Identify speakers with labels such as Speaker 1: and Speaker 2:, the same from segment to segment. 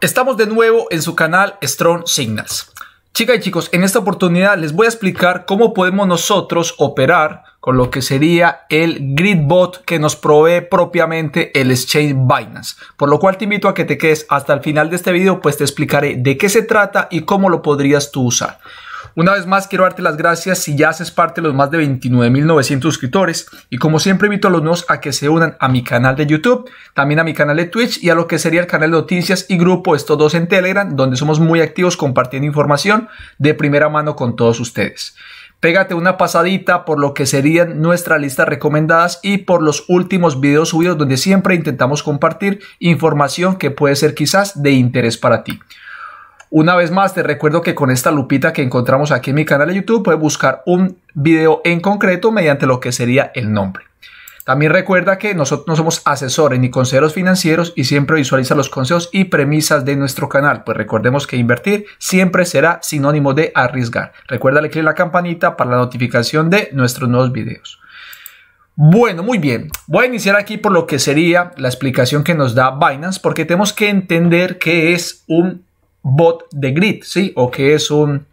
Speaker 1: Estamos de nuevo en su canal Strong Signals. Chicas y chicos, en esta oportunidad les voy a explicar cómo podemos nosotros operar con lo que sería el GridBot que nos provee propiamente el Exchange Binance. Por lo cual te invito a que te quedes hasta el final de este video, pues te explicaré de qué se trata y cómo lo podrías tú usar. Una vez más quiero darte las gracias si ya haces parte de los más de 29.900 suscriptores y como siempre invito a los nuevos a que se unan a mi canal de YouTube, también a mi canal de Twitch y a lo que sería el canal de noticias y grupo estos dos en Telegram donde somos muy activos compartiendo información de primera mano con todos ustedes. Pégate una pasadita por lo que serían nuestras listas recomendadas y por los últimos videos subidos donde siempre intentamos compartir información que puede ser quizás de interés para ti. Una vez más, te recuerdo que con esta lupita que encontramos aquí en mi canal de YouTube puedes buscar un video en concreto mediante lo que sería el nombre. También recuerda que nosotros no somos asesores ni consejeros financieros y siempre visualiza los consejos y premisas de nuestro canal, pues recordemos que invertir siempre será sinónimo de arriesgar. Recuerda darle clic la campanita para la notificación de nuestros nuevos videos. Bueno, muy bien. Voy a iniciar aquí por lo que sería la explicación que nos da Binance, porque tenemos que entender qué es un bot de grid, ¿sí? O que es un,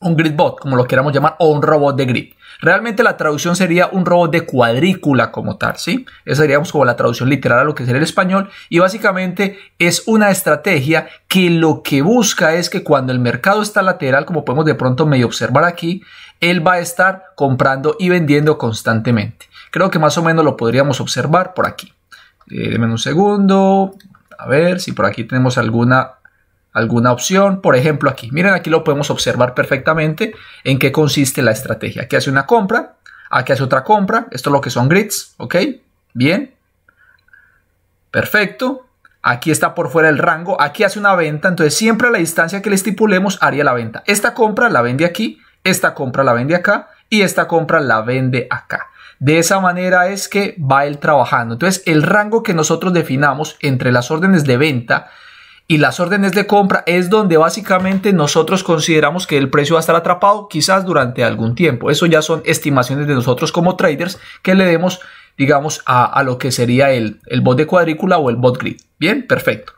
Speaker 1: un grid bot, como lo queramos llamar, o un robot de grid. Realmente la traducción sería un robot de cuadrícula como tal, ¿sí? Esa sería como la traducción literal a lo que sería el español y básicamente es una estrategia que lo que busca es que cuando el mercado está lateral, como podemos de pronto medio observar aquí, él va a estar comprando y vendiendo constantemente. Creo que más o menos lo podríamos observar por aquí. Eh, un segundo, a ver si por aquí tenemos alguna alguna opción. Por ejemplo, aquí, miren, aquí lo podemos observar perfectamente en qué consiste la estrategia. Aquí hace una compra, aquí hace otra compra. Esto es lo que son grids, ¿ok? Bien. Perfecto. Aquí está por fuera el rango, aquí hace una venta, entonces siempre a la distancia que le estipulemos haría la venta. Esta compra la vende aquí, esta compra la vende acá y esta compra la vende acá. De esa manera es que va él trabajando. Entonces el rango que nosotros definamos entre las órdenes de venta y las órdenes de compra es donde básicamente nosotros consideramos que el precio va a estar atrapado quizás durante algún tiempo. Eso ya son estimaciones de nosotros como traders que le demos, digamos, a, lo que sería el, el bot de cuadrícula o el bot grid. Bien, perfecto.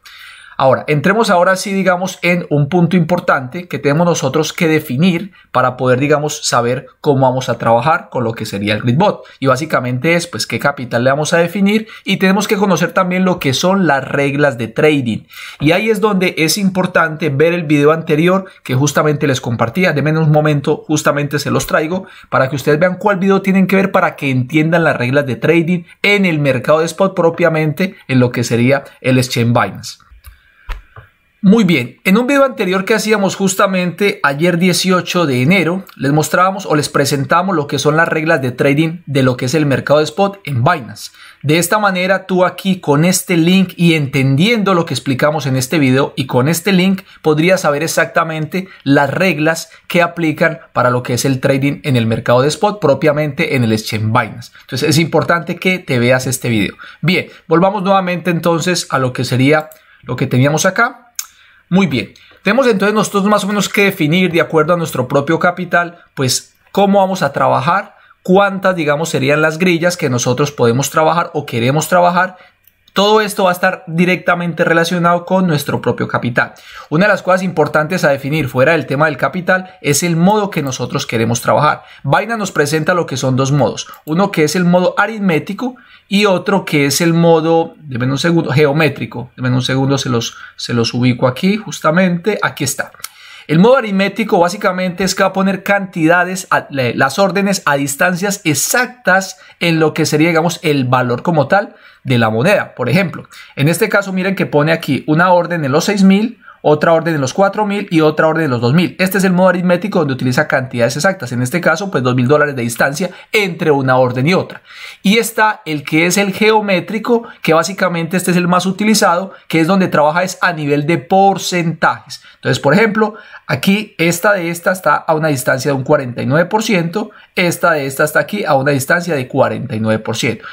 Speaker 1: Ahora, entremos ahora sí, digamos, en un punto importante que tenemos nosotros que definir para poder, digamos, saber cómo vamos a trabajar con lo que sería el gridbot. Y básicamente es, pues, qué capital le vamos a definir y tenemos que conocer también lo que son las reglas de trading. Y ahí es donde es importante ver el video anterior que justamente les compartía. de un momento, justamente se los traigo para que ustedes vean cuál video tienen que ver para que entiendan las reglas de trading en el mercado de spot propiamente en lo que sería el exchange Binance. Muy bien, en un video anterior que hacíamos justamente ayer 18 de enero, les mostrábamos o les presentamos lo que son las reglas de trading de lo que es el mercado de spot en Binance. De esta manera, tú aquí con este link y entendiendo lo que explicamos en este video y con este link podrías saber exactamente las reglas que aplican para lo que es el trading en el mercado de spot propiamente en el exchange Binance. Entonces es importante que te veas este video. Bien, volvamos nuevamente entonces a lo que sería lo que teníamos acá. Muy bien, tenemos entonces nosotros más o menos que definir de acuerdo a nuestro propio capital, pues cómo vamos a trabajar, cuántas, digamos, serían las grillas que nosotros podemos trabajar o queremos trabajar todo esto va a estar directamente relacionado con nuestro propio capital. Una de las cosas importantes a definir fuera del tema del capital es el modo que nosotros queremos trabajar. Vaina nos presenta lo que son dos modos. Uno que es el modo aritmético y otro que es el modo, de un segundo, geométrico. de un segundo, se los ubico aquí justamente. Aquí está. El modo aritmético básicamente es que va a poner cantidades, las órdenes a distancias exactas en lo que sería, digamos, el valor como tal de la moneda. Por ejemplo, en este caso miren que pone aquí una orden en los 6000, otra orden de los 4000 y otra orden de los 2000. Este es el modo aritmético donde utiliza cantidades exactas, en este caso pues 2000 dólares de distancia entre una orden y otra. Y está el que es el geométrico, que básicamente este es el más utilizado, que es donde trabaja es a nivel de porcentajes. Entonces, por ejemplo, aquí esta de esta está a una distancia de un 49%, esta de esta está aquí a una distancia de 49%.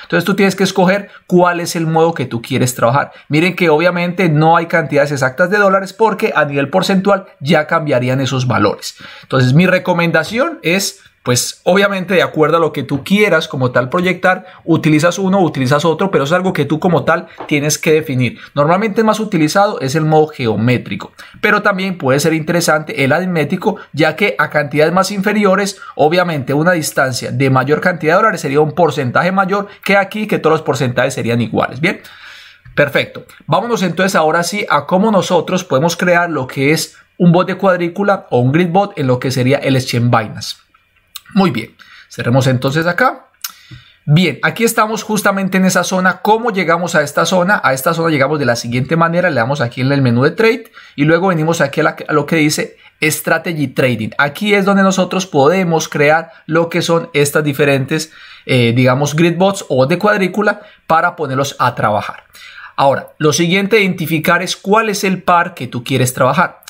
Speaker 1: Entonces tú tienes que escoger cuál es el modo que tú quieres trabajar. Miren que obviamente no hay cantidades exactas de dólares, porque a nivel porcentual ya cambiarían esos valores. Entonces mi recomendación es pues obviamente de acuerdo a lo que tú quieras como tal proyectar, utilizas uno o utilizas otro, pero es algo que tú como tal tienes que definir. Normalmente más utilizado es el modo geométrico, pero también puede ser interesante el aritmético, ya que a cantidades más inferiores, obviamente una distancia de mayor cantidad de dólares sería un porcentaje mayor que aquí, que todos los porcentajes serían iguales. Bien, Perfecto. Vámonos entonces ahora sí a cómo nosotros podemos crear lo que es un bot de cuadrícula o un grid bot en lo que sería el exchange Binance. Muy bien. Cerremos entonces acá. Bien, aquí estamos justamente en esa zona. ¿Cómo llegamos a esta zona? A esta zona llegamos de la siguiente manera. Le damos aquí en el menú de trade y luego venimos aquí a, lo que dice Strategy Trading. Aquí es donde nosotros podemos crear lo que son estas diferentes, eh, digamos, grid bots o de cuadrícula para ponerlos a trabajar. Ahora, lo siguiente identificar es cuál es el par que tú quieres trabajar.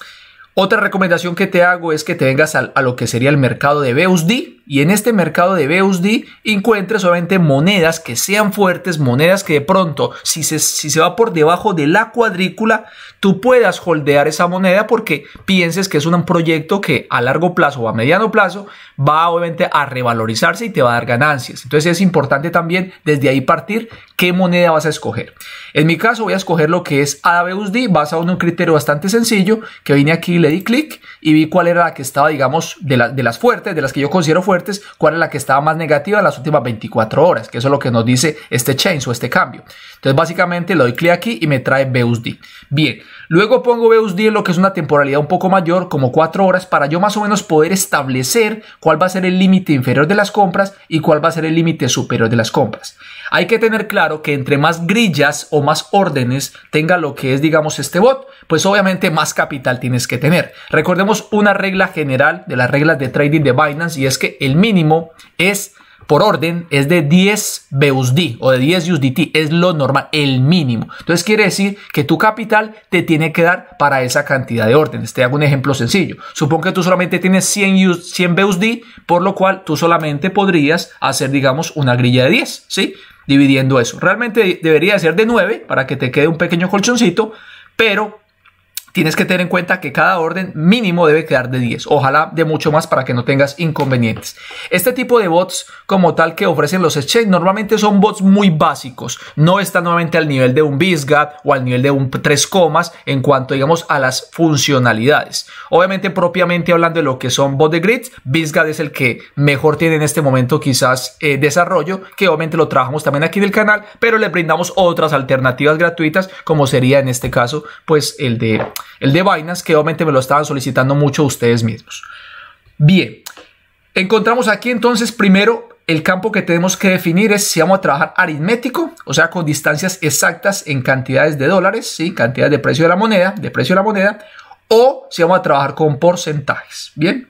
Speaker 1: Otra recomendación que te hago es que te vengas a, a lo que sería el mercado de BUSD, y en este mercado de BUSD encuentres solamente monedas que sean fuertes, monedas que de pronto, si se, si se va por debajo de la cuadrícula, tú puedas holdear esa moneda porque pienses que es un proyecto que a largo plazo o a mediano plazo va obviamente a revalorizarse y te va a dar ganancias. Entonces es importante también desde ahí partir qué moneda vas a escoger. En mi caso voy a escoger lo que es ada basado en un criterio bastante sencillo que vine aquí, le di clic y vi cuál era la que estaba, digamos, de, de las fuertes, de las que yo considero fuertes cuál es la que estaba más negativa en las últimas 24 horas, que eso es lo que nos dice este change o este cambio. Entonces básicamente lo doy clic aquí y me trae BUSD. Bien, luego pongo BUSD en lo que es una temporalidad un poco mayor, como 4 horas, para yo más o menos poder establecer cuál va a ser el límite inferior de las compras y cuál va a ser el límite superior de las compras. Hay que tener claro que entre más grillas o más órdenes tenga lo que es, digamos, este bot, pues obviamente más capital tienes que tener. Recordemos una regla general de las reglas de trading de Binance y es que el mínimo es por orden es de 10 BUSD o de 10 USDT, es lo normal, el mínimo. Entonces quiere decir que tu capital te tiene que dar para esa cantidad de órdenes. Te hago un ejemplo sencillo. Supongo que tú solamente tienes 100, 100 BUSD, por lo cual tú solamente podrías hacer, digamos, una grilla de 10, ¿sí? dividiendo eso. Realmente debería ser de 9 para que te quede un pequeño colchoncito, pero tienes que tener en cuenta que cada orden mínimo debe quedar de 10, ojalá de mucho más para que no tengas inconvenientes. Este tipo de bots como tal que ofrecen los exchange normalmente son bots muy básicos, no está nuevamente al nivel de un BizGat o al nivel de un 3 comas en cuanto digamos a las funcionalidades. Obviamente propiamente hablando de lo que son bots de grids, BizGat es el que mejor tiene en este momento quizás eh, desarrollo, que obviamente lo trabajamos también aquí en del canal, pero le brindamos otras alternativas gratuitas como sería en este caso pues el de el de Binance, que obviamente me lo estaban solicitando mucho ustedes mismos. Bien, encontramos aquí entonces primero el campo que tenemos que definir es si vamos a trabajar aritmético, o sea, con distancias exactas en cantidades de dólares, ¿sí? cantidades de precio de la moneda, de precio de la moneda, o si vamos a trabajar con porcentajes. Bien,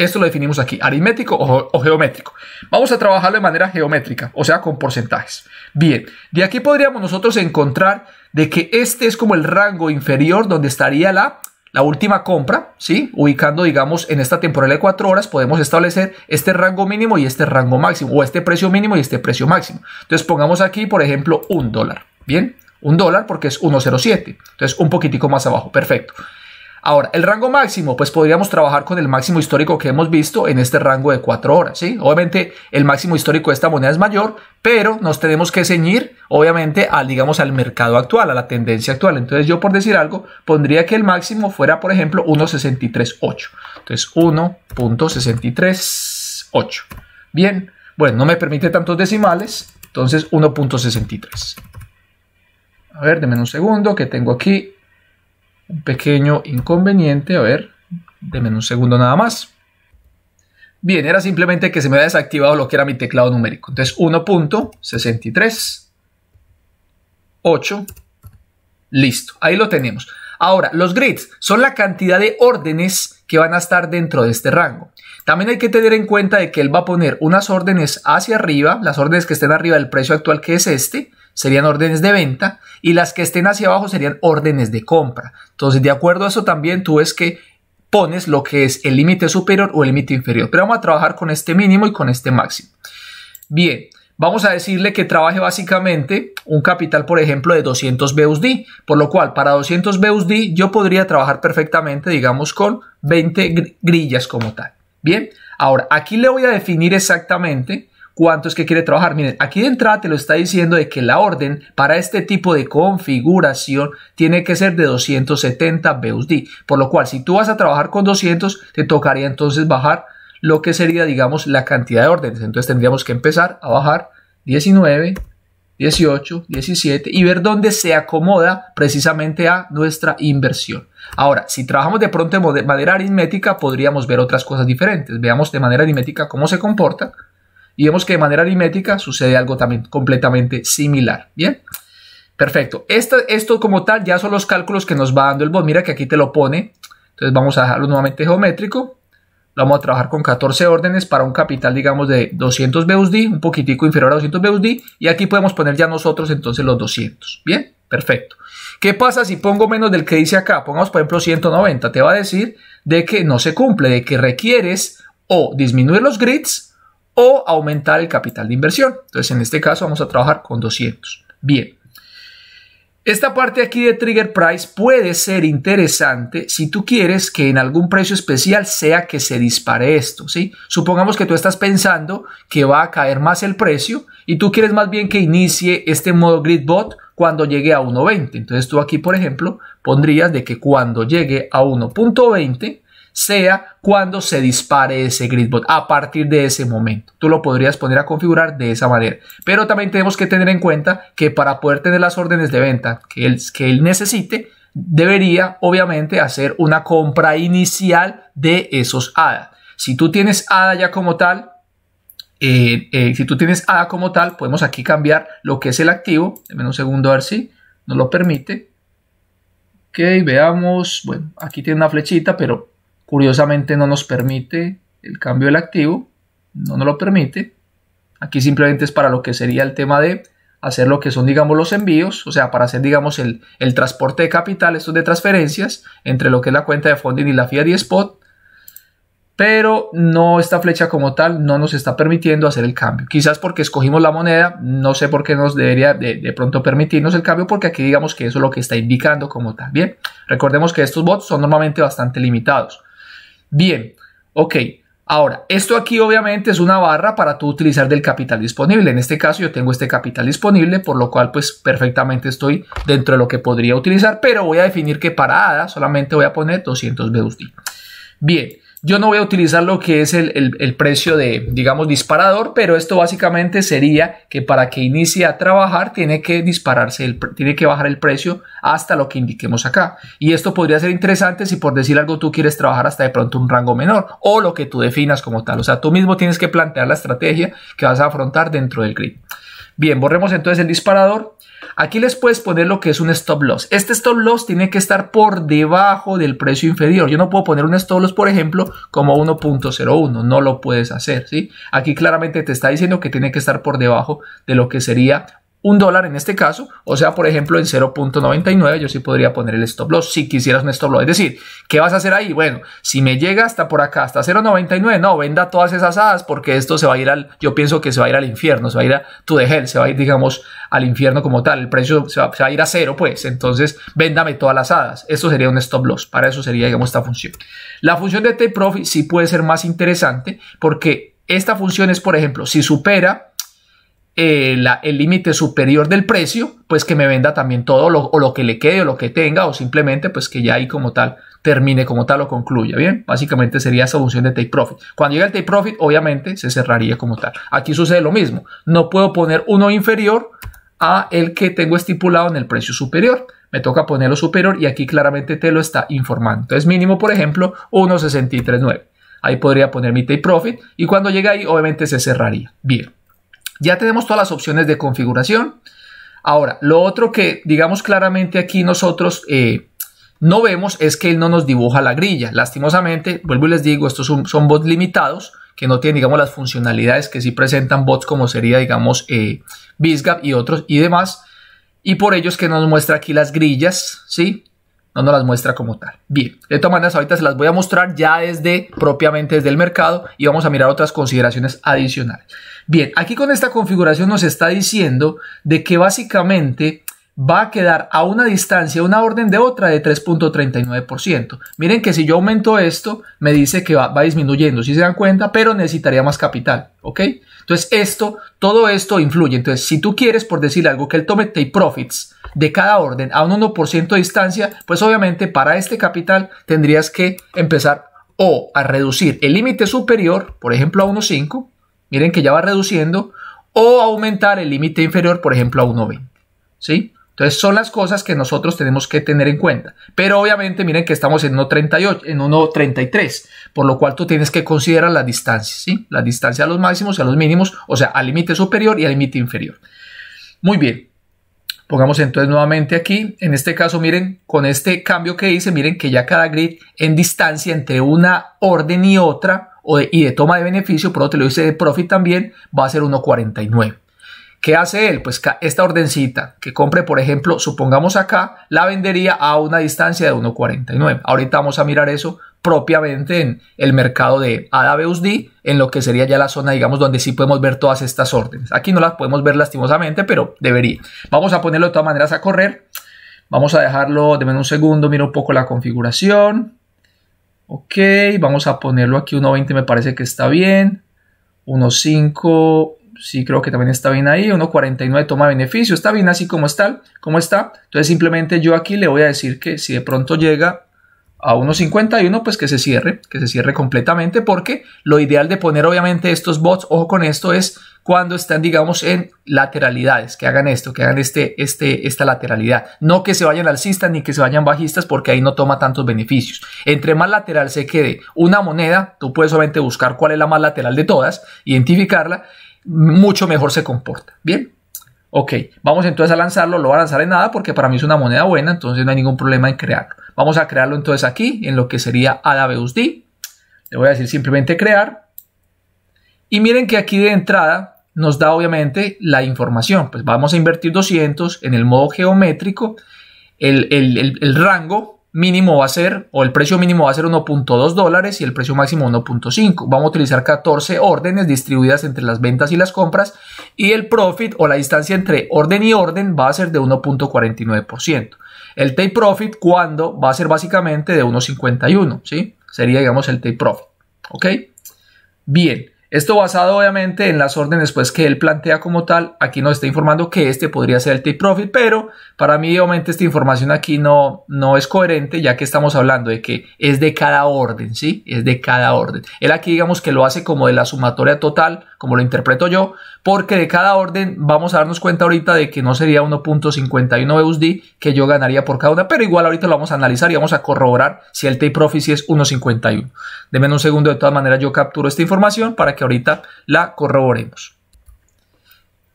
Speaker 1: esto lo definimos aquí, aritmético o, geométrico. Vamos a trabajarlo de manera geométrica, o sea, con porcentajes. Bien, de aquí podríamos nosotros encontrar de que este es como el rango inferior donde estaría la, la última compra, ¿sí? Ubicando, digamos, en esta temporada de cuatro horas, podemos establecer este rango mínimo y este rango máximo, o este precio mínimo y este precio máximo. Entonces pongamos aquí, por ejemplo, un dólar, ¿bien? Un dólar porque es 1.07, entonces un poquitico más abajo, perfecto. Ahora, el rango máximo, pues podríamos trabajar con el máximo histórico que hemos visto en este rango de 4 horas, ¿sí? Obviamente el máximo histórico de esta moneda es mayor, pero nos tenemos que ceñir, obviamente, al, digamos, al mercado actual, a la tendencia actual. Entonces yo, por decir algo, pondría que el máximo fuera, por ejemplo, 1.638. Entonces 1.638. Bien, bueno, no me permite tantos decimales, entonces 1.63. A ver, denme un segundo que tengo aquí un pequeño inconveniente. A ver, denme un segundo nada más. Bien, era simplemente que se me había desactivado lo que era mi teclado numérico. Entonces, 1.638, listo. Ahí lo tenemos. Ahora, los grids son la cantidad de órdenes que van a estar dentro de este rango. También hay que tener en cuenta de que él va a poner unas órdenes hacia arriba, las órdenes que estén arriba del precio actual que es este, serían órdenes de venta y las que estén hacia abajo serían órdenes de compra. Entonces, de acuerdo a eso también tú ves que pones lo que es el límite superior o el límite inferior. Pero vamos a trabajar con este mínimo y con este máximo. Bien, vamos a decirle que trabaje básicamente un capital, por ejemplo, de 200 BUSD, por lo cual para 200 BUSD yo podría trabajar perfectamente, digamos, con 20 grillas como tal. Bien, ahora aquí le voy a definir exactamente cuánto es que quiere trabajar. Miren, aquí de entrada te lo está diciendo de que la orden para este tipo de configuración tiene que ser de 270 BUSD, por lo cual si tú vas a trabajar con 200, te tocaría entonces bajar lo que sería, digamos, la cantidad de órdenes. Entonces tendríamos que empezar a bajar 19, 18, 17 y ver dónde se acomoda precisamente a nuestra inversión. Ahora, si trabajamos de pronto de manera aritmética, podríamos ver otras cosas diferentes. Veamos de manera aritmética cómo se comporta. Y vemos que de manera aritmética sucede algo también completamente similar. Bien, perfecto. Esto, esto como tal ya son los cálculos que nos va dando el bot. Mira que aquí te lo pone. Entonces vamos a dejarlo nuevamente geométrico. Vamos a trabajar con 14 órdenes para un capital, digamos, de 200 BUSD, un poquitico inferior a 200 BUSD. Y aquí podemos poner ya nosotros entonces los 200. Bien, perfecto. ¿Qué pasa si pongo menos del que dice acá? Pongamos, por ejemplo, 190. Te va a decir de que no se cumple, de que requieres o disminuir los grids o aumentar el capital de inversión. Entonces, en este caso vamos a trabajar con 200. Bien. Esta parte aquí de trigger price puede ser interesante si tú quieres que en algún precio especial sea que se dispare esto, ¿sí? Supongamos que tú estás pensando que va a caer más el precio y tú quieres más bien que inicie este modo grid bot cuando llegue a 1.20. Entonces tú aquí, por ejemplo, pondrías de que cuando llegue a 1.20 sea cuando se dispare ese gridbot a partir de ese momento. Tú lo podrías poner a configurar de esa manera. Pero también tenemos que tener en cuenta que para poder tener las órdenes de venta que él, que él necesite, debería obviamente hacer una compra inicial de esos ADA. Si tú tienes ADA ya como tal, eh, eh, si tú tienes ADA como tal, podemos aquí cambiar lo que es el activo. déjame un segundo a ver si nos lo permite. Ok, veamos. Bueno, aquí tiene una flechita, pero Curiosamente no nos permite el cambio del activo, no nos lo permite. Aquí simplemente es para lo que sería el tema de hacer lo que son, digamos, los envíos, o sea, para hacer, digamos, el, transporte de capital, esto de transferencias, entre lo que es la cuenta de funding y la FIA y Spot, pero no esta flecha como tal no nos está permitiendo hacer el cambio. Quizás porque escogimos la moneda, no sé por qué nos debería de, de, pronto permitirnos el cambio, porque aquí digamos que eso es lo que está indicando como tal. Bien, recordemos que estos bots son normalmente bastante limitados. Bien, ok. Ahora, esto aquí obviamente es una barra para tú utilizar del capital disponible. En este caso yo tengo este capital disponible, por lo cual pues perfectamente estoy dentro de lo que podría utilizar, pero voy a definir que para solamente voy a poner 200 BUSD. Bien, yo no voy a utilizar lo que es el, el, precio de, digamos, disparador, pero esto básicamente sería que para que inicie a trabajar tiene que dispararse, el, tiene que bajar el precio hasta lo que indiquemos acá. Y esto podría ser interesante si por decir algo tú quieres trabajar hasta de pronto un rango menor o lo que tú definas como tal. O sea, tú mismo tienes que plantear la estrategia que vas a afrontar dentro del grid. Bien, borremos entonces el disparador. Aquí les puedes poner lo que es un stop loss. Este stop loss tiene que estar por debajo del precio inferior. Yo no puedo poner un stop loss, por ejemplo, como 1.01. No lo puedes hacer, ¿sí? Aquí claramente te está diciendo que tiene que estar por debajo de lo que sería un dólar en este caso, o sea, por ejemplo, en 0.99 yo sí podría poner el stop loss si quisieras un stop loss. Es decir, ¿qué vas a hacer ahí? Bueno, si me llega hasta por acá, hasta 0.99, no, venda todas esas hadas porque esto se va a ir al, yo pienso que se va a ir al infierno, se va a ir a to de hell, se va a ir, digamos, al infierno como tal, el precio se va, a ir a cero, pues, entonces, véndame todas las hadas. Esto sería un stop loss, para eso sería, digamos, esta función. La función de take profit sí puede ser más interesante porque esta función es, por ejemplo, si supera eh, el límite superior del precio, pues que me venda también todo lo, o lo que le quede o lo que tenga o simplemente pues que ya ahí como tal termine como tal o concluya, ¿bien? Básicamente sería esa función de take profit. Cuando llega el take profit, obviamente se cerraría como tal. Aquí sucede lo mismo. No puedo poner uno inferior a el que tengo estipulado en el precio superior. Me toca ponerlo superior y aquí claramente te lo está informando. Entonces mínimo, por ejemplo, 1.639. Ahí podría poner mi take profit y cuando llegue ahí, obviamente se cerraría. Bien. Ya tenemos todas las opciones de configuración. Ahora, lo otro que digamos claramente aquí nosotros eh, no vemos es que él no nos dibuja la grilla. Lastimosamente, vuelvo y les digo, estos son, bots limitados que no tienen, digamos, las funcionalidades que sí presentan bots como sería, digamos, eh, BISGAP y otros y demás. Y por ello es que no nos muestra aquí las grillas, ¿sí? No nos las muestra como tal. Bien, de todas maneras, ahorita se las voy a mostrar ya desde, propiamente desde el mercado y vamos a mirar otras consideraciones adicionales. Bien, aquí con esta configuración nos está diciendo de que básicamente va a quedar a una distancia una orden de otra de 3.39%. Miren que si yo aumento esto, me dice que va, disminuyendo, si se dan cuenta, pero necesitaría más capital, ¿ok? Entonces esto, todo esto influye. Entonces si tú quieres, por decir algo, que él tome take profits de cada orden a un 1% de distancia, pues obviamente para este capital tendrías que empezar o a reducir el límite superior, por ejemplo a 1.5, miren que ya va reduciendo, o aumentar el límite inferior, por ejemplo, a 1.20. ¿Sí? Entonces son las cosas que nosotros tenemos que tener en cuenta. Pero obviamente miren que estamos en 1.38, en 1.33, por lo cual tú tienes que considerar las distancias, ¿sí? La distancia a los máximos y a los mínimos, o sea, al límite superior y al límite inferior. Muy bien. Pongamos entonces nuevamente aquí, en este caso miren, con este cambio que hice, miren que ya cada grid en distancia entre una orden y otra y de toma de beneficio, por otro lo dice de profit también, va a ser 1.49. ¿Qué hace él? Pues esta ordencita que compre, por ejemplo, supongamos acá, la vendería a una distancia de 1.49. Ahorita vamos a mirar eso propiamente en el mercado de ada en lo que sería ya la zona, digamos, donde sí podemos ver todas estas órdenes. Aquí no las podemos ver lastimosamente, pero debería. Vamos a ponerlo de todas maneras a correr. Vamos a dejarlo, de menos un segundo, miro un poco la configuración. Ok, vamos a ponerlo aquí 1.20 me parece que está bien. 1.5 sí creo que también está bien ahí. 1.49 toma beneficio, está bien así como está, como está. Entonces simplemente yo aquí le voy a decir que si de pronto llega a 1.51, pues que se cierre, que se cierre completamente, porque lo ideal de poner obviamente estos bots, ojo con esto, es cuando están, digamos, en lateralidades, que hagan esto, que hagan este, este, esta lateralidad. No que se vayan alcistas ni que se vayan bajistas, porque ahí no toma tantos beneficios. Entre más lateral se quede una moneda, tú puedes solamente buscar cuál es la más lateral de todas, identificarla, mucho mejor se comporta. Bien, Ok, vamos entonces a lanzarlo, lo voy a lanzar en nada porque para mí es una moneda buena, entonces no hay ningún problema en crear Vamos a crearlo entonces aquí en lo que sería AWSD. Le voy a decir simplemente crear. Y miren que aquí de entrada nos da obviamente la información. Pues vamos a invertir 200 en el modo geométrico. El, rango mínimo va a ser, o el precio mínimo va a ser 1.2 dólares y el precio máximo 1.5. Vamos a utilizar 14 órdenes distribuidas entre las ventas y las compras y el profit o la distancia entre orden y orden va a ser de 1.49%. El take profit cuando va a ser básicamente de 1.51, ¿sí? Sería, digamos, el take profit, ¿ok? Bien, esto basado obviamente en las órdenes pues que él plantea como tal, aquí nos está informando que este podría ser el take profit, pero para mí obviamente esta información aquí no, no es coherente ya que estamos hablando de que es de cada orden, ¿sí? Es de cada orden. Él aquí digamos que lo hace como de la sumatoria total como lo interpreto yo, porque de cada orden vamos a darnos cuenta ahorita de que no sería 1.51 USD e que yo ganaría por cada una, pero igual ahorita lo vamos a analizar y vamos a corroborar si el take profit es 1.51. Deme un segundo, de todas maneras yo capturo esta información para que ahorita la corroboremos.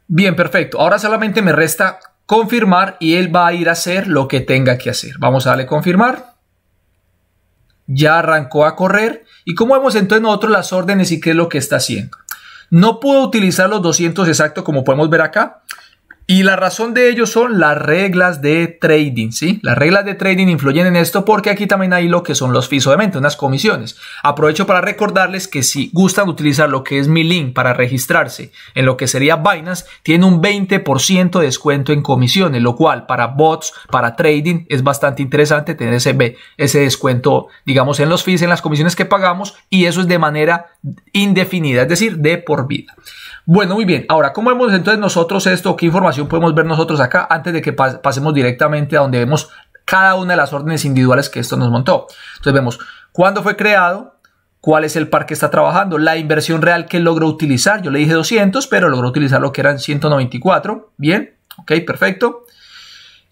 Speaker 1: Bien, perfecto. Ahora solamente me resta confirmar y él va a ir a hacer lo que tenga que hacer. Vamos a darle confirmar. Ya arrancó a correr. Y como vemos entonces nosotros las órdenes y qué es lo que está haciendo. No puedo utilizar los 200 exactos como podemos ver acá. Y la razón de ello son las reglas de trading, ¿sí? Las reglas de trading influyen en esto porque aquí también hay lo que son los fees, obviamente, unas comisiones. Aprovecho para recordarles que si gustan utilizar lo que es mi link para registrarse en lo que sería Binance, tiene un 20% de descuento en comisiones, lo cual para bots, para trading, es bastante interesante tener ese, ese descuento, digamos, en los fees, en las comisiones que pagamos y eso es de manera indefinida, es decir, de por vida. Bueno, muy bien. Ahora, ¿cómo vemos entonces nosotros esto? ¿Qué información podemos ver nosotros acá antes de que pasemos directamente a donde vemos cada una de las órdenes individuales que esto nos montó? Entonces vemos cuándo fue creado, cuál es el par que está trabajando, la inversión real que logró utilizar. Yo le dije 200, pero logró utilizar lo que eran 194. Bien, ok, perfecto.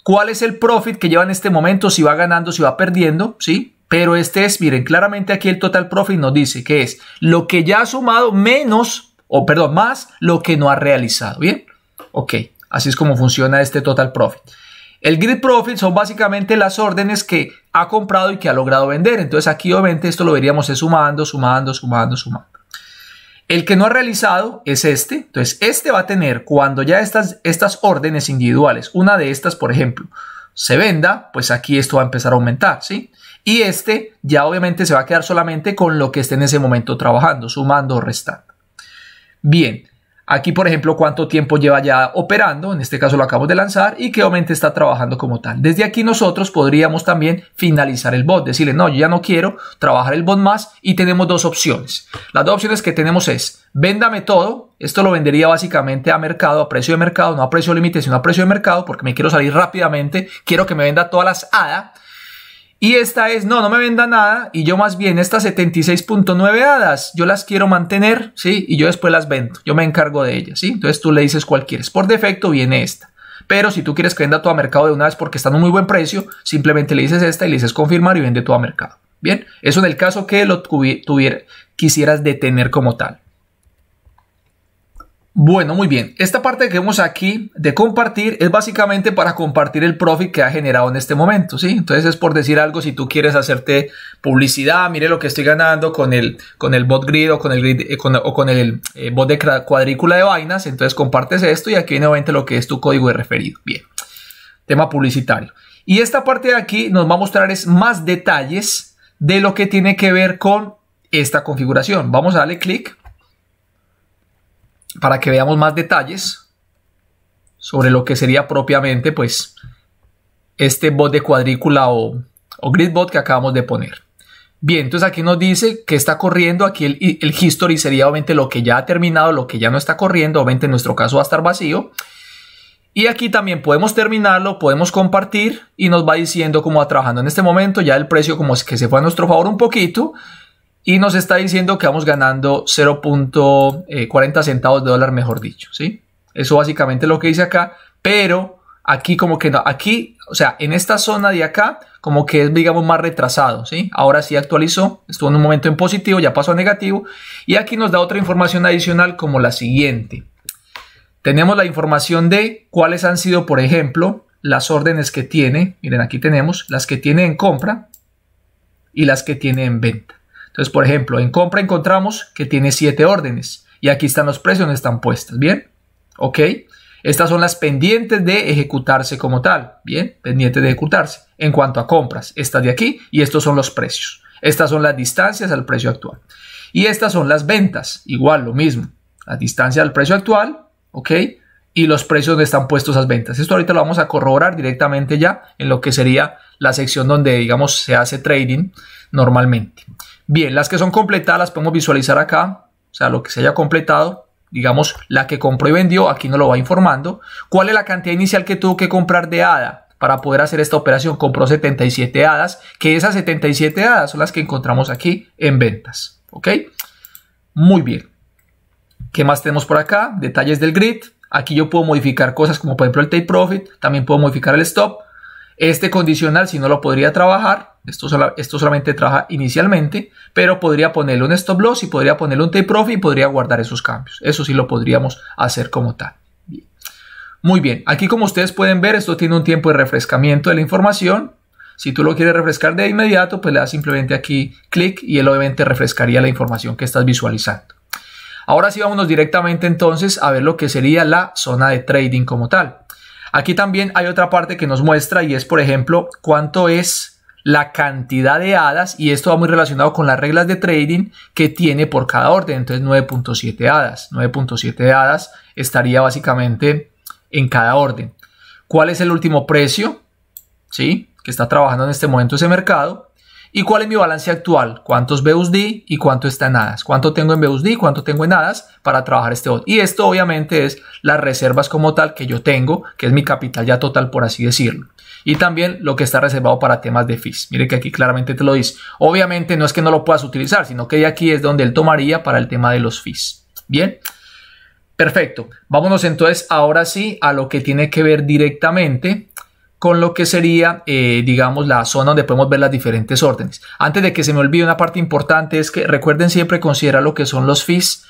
Speaker 1: ¿Cuál es el profit que lleva en este momento? Si va ganando, si va perdiendo, ¿sí? Pero este es, miren, claramente aquí el total profit nos dice que es lo que ya ha sumado menos, o perdón, más lo que no ha realizado. Bien, ok, así es como funciona este total profit. El grid profit son básicamente las órdenes que ha comprado y que ha logrado vender. Entonces aquí obviamente esto lo veríamos es sumando, sumando, sumando, sumando. El que no ha realizado es este. Entonces este va a tener cuando ya estas, estas órdenes individuales, una de estas por ejemplo, se venda, pues aquí esto va a empezar a aumentar, ¿sí? Y este ya obviamente se va a quedar solamente con lo que esté en ese momento trabajando, sumando o restando. Bien, aquí por ejemplo cuánto tiempo lleva ya operando, en este caso lo acabamos de lanzar, y qué obviamente está trabajando como tal. Desde aquí nosotros podríamos también finalizar el bot, decirle, no, yo ya no quiero trabajar el bot más y tenemos dos opciones. Las dos opciones que tenemos es, véndame todo, esto lo vendería básicamente a mercado, a precio de mercado, no a precio límite, sino a precio de mercado, porque me quiero salir rápidamente, quiero que me venda todas las ADA, y esta es, no, no me venda nada y yo más bien estas 76.9 hadas, yo las quiero mantener, ¿sí? Y yo después las vendo, yo me encargo de ellas, ¿sí? Entonces tú le dices cuál quieres. Por defecto viene esta. Pero si tú quieres que venda todo a mercado de una vez porque está en un muy buen precio, simplemente le dices esta y le dices confirmar y vende todo a mercado. Bien, eso en el caso que lo tuvieras, quisieras detener como tal. Bueno, muy bien. Esta parte que vemos aquí de compartir es básicamente para compartir el profit que ha generado en este momento, ¿sí? Entonces es por decir algo, si tú quieres hacerte publicidad, mire lo que estoy ganando con el, con el bot grid o con el, eh, el eh, bot de cuadrícula de vainas, entonces compartes esto y aquí viene lo que es tu código de referido. Bien, tema publicitario. Y esta parte de aquí nos va a mostrar es más detalles de lo que tiene que ver con esta configuración. Vamos a darle clic para que veamos más detalles sobre lo que sería propiamente pues este bot de cuadrícula o, grid bot que acabamos de poner. Bien, entonces aquí nos dice que está corriendo, aquí el, history sería obviamente lo que ya ha terminado, lo que ya no está corriendo, obviamente en nuestro caso va a estar vacío. Y aquí también podemos terminarlo, podemos compartir y nos va diciendo cómo va trabajando en este momento, ya el precio como es que se fue a nuestro favor un poquito, y nos está diciendo que vamos ganando 0.40 centavos de dólar, mejor dicho, ¿sí? Eso básicamente es lo que dice acá, pero aquí como que no, aquí, o sea, en esta zona de acá, como que es, digamos, más retrasado, ¿sí? Ahora sí actualizó, estuvo en un momento en positivo, ya pasó a negativo, y aquí nos da otra información adicional como la siguiente. Tenemos la información de cuáles han sido, por ejemplo, las órdenes que tiene, miren, aquí tenemos las que tiene en compra y las que tiene en venta. Entonces, por ejemplo, en compra encontramos que tiene siete órdenes y aquí están los precios donde están puestas, ¿bien? ¿Ok? Estas son las pendientes de ejecutarse como tal, ¿bien? Pendientes de ejecutarse. En cuanto a compras, estas de aquí y estos son los precios. Estas son las distancias al precio actual. Y estas son las ventas, igual, lo mismo. La distancia al precio actual, ¿ok? Y los precios donde están puestos las ventas. Esto ahorita lo vamos a corroborar directamente ya en lo que sería la sección donde, digamos, se hace trading normalmente. Bien, las que son completadas las podemos visualizar acá, o sea, lo que se haya completado, digamos, la que compró y vendió, aquí nos lo va informando. ¿Cuál es la cantidad inicial que tuvo que comprar de ADA? Para poder hacer esta operación compró 77 hadas, que esas 77 hadas son las que encontramos aquí en ventas. ¿Ok? Muy bien. ¿Qué más tenemos por acá? Detalles del grid. Aquí yo puedo modificar cosas como por ejemplo el take profit, también puedo modificar el stop, este condicional, si no lo podría trabajar, esto, solamente trabaja inicialmente, pero podría ponerle un stop loss y podría ponerle un take profit y podría guardar esos cambios. Eso sí lo podríamos hacer como tal. Muy bien, aquí como ustedes pueden ver, esto tiene un tiempo de refrescamiento de la información. Si tú lo quieres refrescar de inmediato, pues le das simplemente aquí clic y él obviamente refrescaría la información que estás visualizando. Ahora sí, vamos directamente entonces a ver lo que sería la zona de trading como tal. Aquí también hay otra parte que nos muestra y es, por ejemplo, cuánto es la cantidad de hadas y esto va muy relacionado con las reglas de trading que tiene por cada orden. Entonces 9.7 hadas, 9.7 hadas estaría básicamente en cada orden. ¿Cuál es el último precio? ¿Sí? Que está trabajando en este momento ese mercado ¿Y cuál es mi balance actual? ¿Cuántos BUSD y cuánto está en hadas? ¿Cuánto tengo en BUSD? ¿Cuánto tengo en Nadas para trabajar este bot? Y esto obviamente es las reservas como tal que yo tengo, que es mi capital ya total por así decirlo. Y también lo que está reservado para temas de fees. Mire que aquí claramente te lo dice. Obviamente no es que no lo puedas utilizar, sino que de aquí es donde él tomaría para el tema de los fees. Bien. Perfecto. Vámonos entonces ahora sí a lo que tiene que ver directamente con lo que sería, eh, digamos, la zona donde podemos ver las diferentes órdenes. Antes de que se me olvide una parte importante es que recuerden siempre considerar lo que son los fees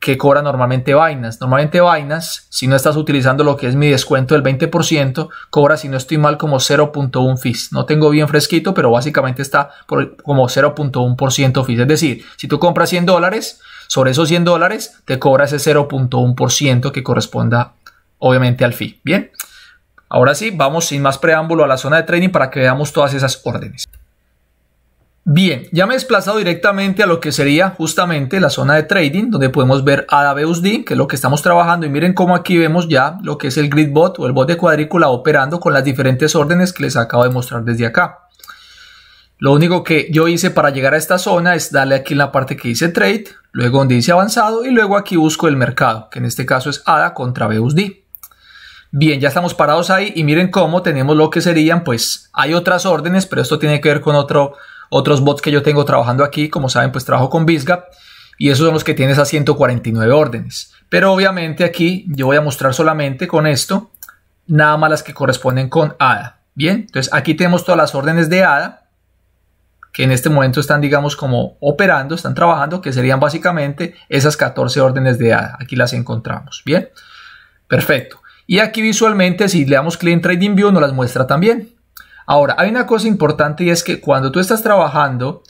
Speaker 1: que cobra normalmente vainas. Normalmente vainas. si no estás utilizando lo que es mi descuento del 20%, cobra, si no estoy mal, como 0.1 fees. No tengo bien fresquito, pero básicamente está por como 0.1% fees. Es decir, si tú compras 100 dólares, sobre esos 100 dólares te cobra ese 0.1% que corresponda obviamente al fee. Bien. Ahora sí, vamos sin más preámbulo a la zona de trading para que veamos todas esas órdenes. Bien, ya me he desplazado directamente a lo que sería justamente la zona de trading, donde podemos ver ADA-BUSD, que es lo que estamos trabajando, y miren cómo aquí vemos ya lo que es el grid bot o el bot de cuadrícula operando con las diferentes órdenes que les acabo de mostrar desde acá. Lo único que yo hice para llegar a esta zona es darle aquí en la parte que dice trade, luego donde dice avanzado y luego aquí busco el mercado, que en este caso es ADA contra BUSD. Bien, ya estamos parados ahí y miren cómo tenemos lo que serían, pues hay otras órdenes, pero esto tiene que ver con otro, otros bots que yo tengo trabajando aquí. Como saben, pues trabajo con BizGap y esos son los que tienen esas 149 órdenes. Pero obviamente aquí yo voy a mostrar solamente con esto nada más las que corresponden con ADA. Bien, entonces aquí tenemos todas las órdenes de ADA que en este momento están, digamos, como operando, están trabajando, que serían básicamente esas 14 órdenes de ADA. Aquí las encontramos. Bien, perfecto. Y aquí visualmente, si le damos Clean en Trading View, nos las muestra también. Ahora, hay una cosa importante y es que cuando tú estás trabajando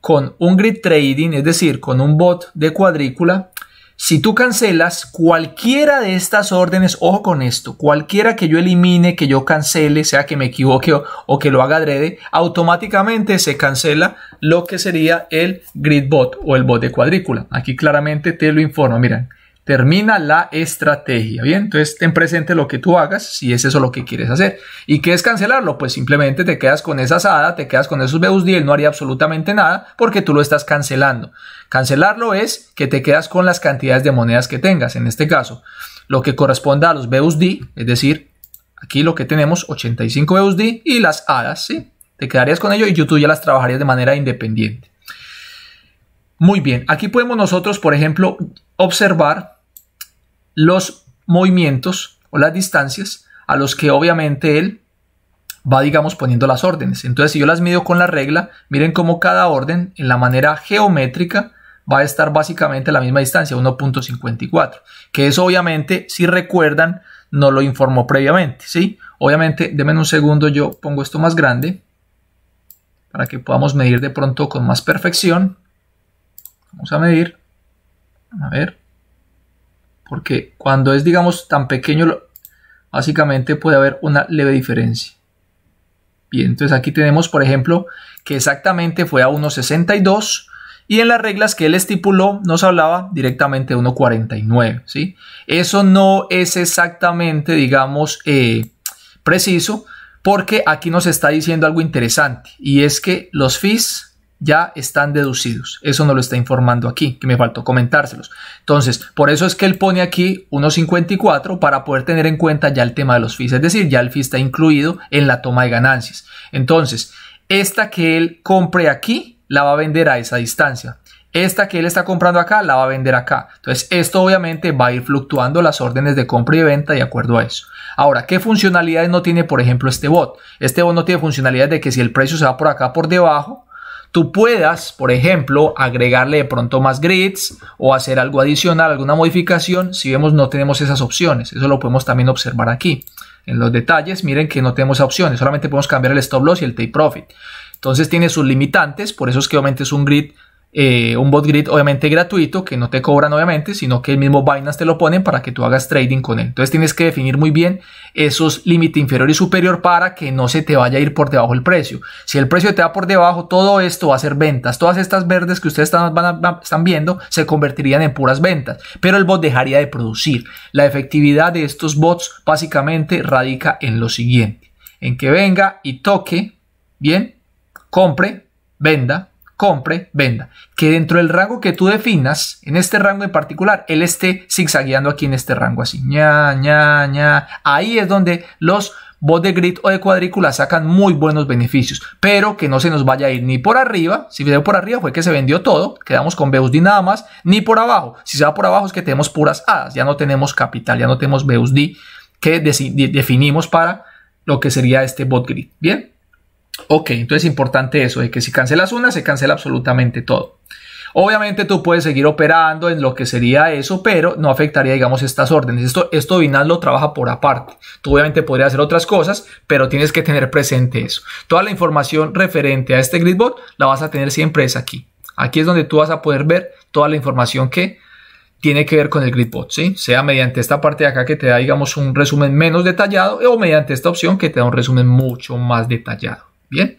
Speaker 1: con un grid trading, es decir, con un bot de cuadrícula, si tú cancelas cualquiera de estas órdenes, ojo con esto, cualquiera que yo elimine, que yo cancele, sea que me equivoque o, que lo haga adrede, automáticamente se cancela lo que sería el grid bot o el bot de cuadrícula. Aquí claramente te lo informo, miren, termina la estrategia. Bien, entonces ten presente lo que tú hagas, si es eso lo que quieres hacer. ¿Y qué es cancelarlo? Pues simplemente te quedas con esas hadas, te quedas con esos BUSD, y él no haría absolutamente nada porque tú lo estás cancelando. Cancelarlo es que te quedas con las cantidades de monedas que tengas. En este caso, lo que corresponda a los BUSD, es decir, aquí lo que tenemos, 85 BUSD y las hadas, ¿sí? Te quedarías con ello y YouTube ya las trabajarías de manera independiente. Muy bien, aquí podemos nosotros, por ejemplo, observar los movimientos o las distancias a los que obviamente él va, digamos, poniendo las órdenes. Entonces, si yo las mido con la regla, miren cómo cada orden en la manera geométrica va a estar básicamente a la misma distancia, 1.54, que eso obviamente, si recuerdan, no lo informó previamente, ¿sí? Obviamente, denme un segundo, yo pongo esto más grande para que podamos medir de pronto con más perfección. Vamos a medir, a ver, porque cuando es, digamos, tan pequeño, básicamente puede haber una leve diferencia. Bien, entonces aquí tenemos, por ejemplo, que exactamente fue a 1.62 y en las reglas que él estipuló nos hablaba directamente de 1.49, ¿sí? Eso no es exactamente, digamos, eh, preciso porque aquí nos está diciendo algo interesante y es que los fis ya están deducidos. Eso no lo está informando aquí, que me faltó comentárselos. Entonces, por eso es que él pone aquí 1.54 para poder tener en cuenta ya el tema de los fees, es decir, ya el fee está incluido en la toma de ganancias. Entonces, esta que él compre aquí, la va a vender a esa distancia. Esta que él está comprando acá, la va a vender acá. Entonces, esto obviamente va a ir fluctuando las órdenes de compra y venta de acuerdo a eso. Ahora, ¿qué funcionalidades no tiene, por ejemplo, este bot? Este bot no tiene funcionalidades de que si el precio se va por acá por debajo, tú puedas, por ejemplo, agregarle de pronto más grids o hacer algo adicional, alguna modificación. Si vemos, no tenemos esas opciones. Eso lo podemos también observar aquí. En los detalles, miren que no tenemos opciones. Solamente podemos cambiar el stop loss y el take profit. Entonces tiene sus limitantes, por eso es que obviamente es un grid eh, un bot grid obviamente gratuito que no te cobran obviamente, sino que el mismo Binance te lo ponen para que tú hagas trading con él. Entonces tienes que definir muy bien esos límites inferior y superior para que no se te vaya a ir por debajo el precio. Si el precio te va por debajo, todo esto va a ser ventas. Todas estas verdes que ustedes están, van están viendo se convertirían en puras ventas, pero el bot dejaría de producir. La efectividad de estos bots básicamente radica en lo siguiente, en que venga y toque, bien, compre, venda, compre, venda. Que dentro del rango que tú definas, en este rango en particular, él esté zigzagueando aquí en este rango así. Ña, Ahí es donde los bots de grid o de cuadrícula sacan muy buenos beneficios, pero que no se nos vaya a ir ni por arriba, si veo por arriba fue que se vendió todo, quedamos con BUSD nada más, ni por abajo, si se va por abajo es que tenemos puras hadas, ya no tenemos capital, ya no tenemos BUSD que definimos para lo que sería este bot grid, ¿bien? Ok, entonces es importante eso, de que si cancelas una, se cancela absolutamente todo. Obviamente tú puedes seguir operando en lo que sería eso, pero no afectaría, digamos, estas órdenes. Esto, esto lo trabaja por aparte. Tú obviamente podrías hacer otras cosas, pero tienes que tener presente eso. Toda la información referente a este gridbot la vas a tener siempre es aquí. Aquí es donde tú vas a poder ver toda la información que tiene que ver con el gridbot, ¿sí? Sea mediante esta parte de acá que te da, digamos, un resumen menos detallado o mediante esta opción que te da un resumen mucho más detallado. Bien.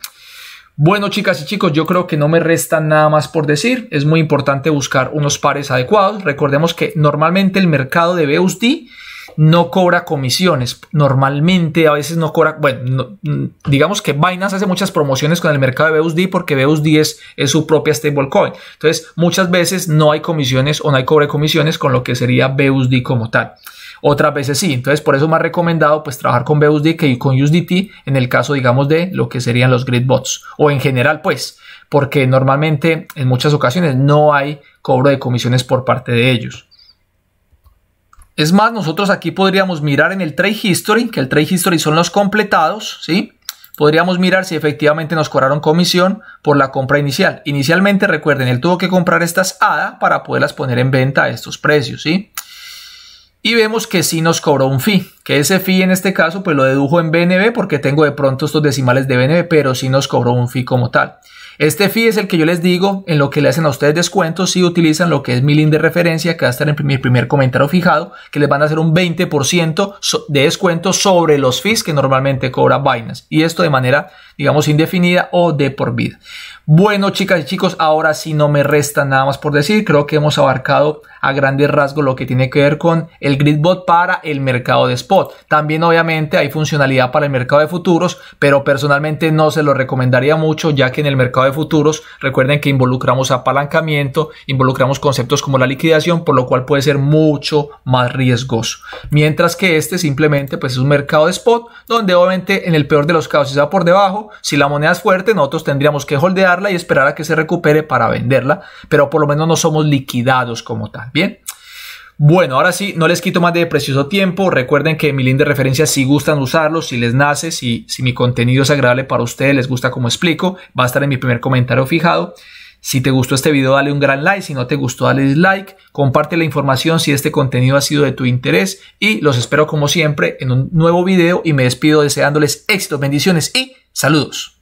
Speaker 1: Bueno, chicas y chicos, yo creo que no me resta nada más por decir. Es muy importante buscar unos pares adecuados. Recordemos que normalmente el mercado de BUSD no cobra comisiones. Normalmente a veces no cobra, bueno, mm, digamos que Binance hace muchas promociones con el mercado de BUSD porque BUSD es, es su propia stablecoin. Entonces, muchas veces no hay comisiones o no hay cobre comisiones con lo que sería BUSD como tal otras veces sí. Entonces, por eso más recomendado pues trabajar con BUSD que con USDT en el caso, digamos, de lo que serían los grid bots o en general, pues, porque normalmente en muchas ocasiones no hay cobro de comisiones por parte de ellos. Es más, nosotros aquí podríamos mirar en el trade history, que el trade history son los completados, ¿sí? podríamos mirar si efectivamente nos cobraron comisión por la compra inicial. Inicialmente, recuerden, él tuvo que comprar estas ADA para poderlas poner en venta a estos precios, ¿sí? Y vemos que sí nos cobró un fi que ese fi en este caso pues lo dedujo en BNB porque tengo de pronto estos decimales de BNB, pero sí nos cobró un fi como tal. Este fee es el que yo les digo en lo que le hacen a ustedes descuentos si utilizan lo que es mi link de referencia que va a estar en mi primer comentario fijado, que les van a hacer un 20% de descuento sobre los fees que normalmente cobra Binance. Y esto de manera, digamos, indefinida o de por vida. Bueno, chicas y chicos, ahora sí no me resta nada más por decir. Creo que hemos abarcado a grandes rasgos lo que tiene que ver con el Gridbot para el mercado de spot. También, obviamente, hay funcionalidad para el mercado de futuros, pero personalmente no se lo recomendaría mucho, ya que en el mercado de futuros, recuerden que involucramos apalancamiento, involucramos conceptos como la liquidación, por lo cual puede ser mucho más riesgoso. Mientras que este simplemente pues, es un mercado de spot, donde obviamente en el peor de los casos, si por debajo, si la moneda es fuerte, nosotros tendríamos que holdearla y esperar a que se recupere para venderla, pero por lo menos no somos liquidados como tal. Bien. Bueno, ahora sí, no les quito más de precioso tiempo. Recuerden que mi link de referencia, si gustan usarlo, si les nace, si, si mi contenido es agradable para ustedes, les gusta como explico, va a estar en mi primer comentario fijado. Si te gustó este video, dale un gran like. Si no te gustó, dale dislike. Comparte la información si este contenido ha sido de tu interés. Y los espero como siempre en un nuevo video y me despido deseándoles éxito, bendiciones y saludos.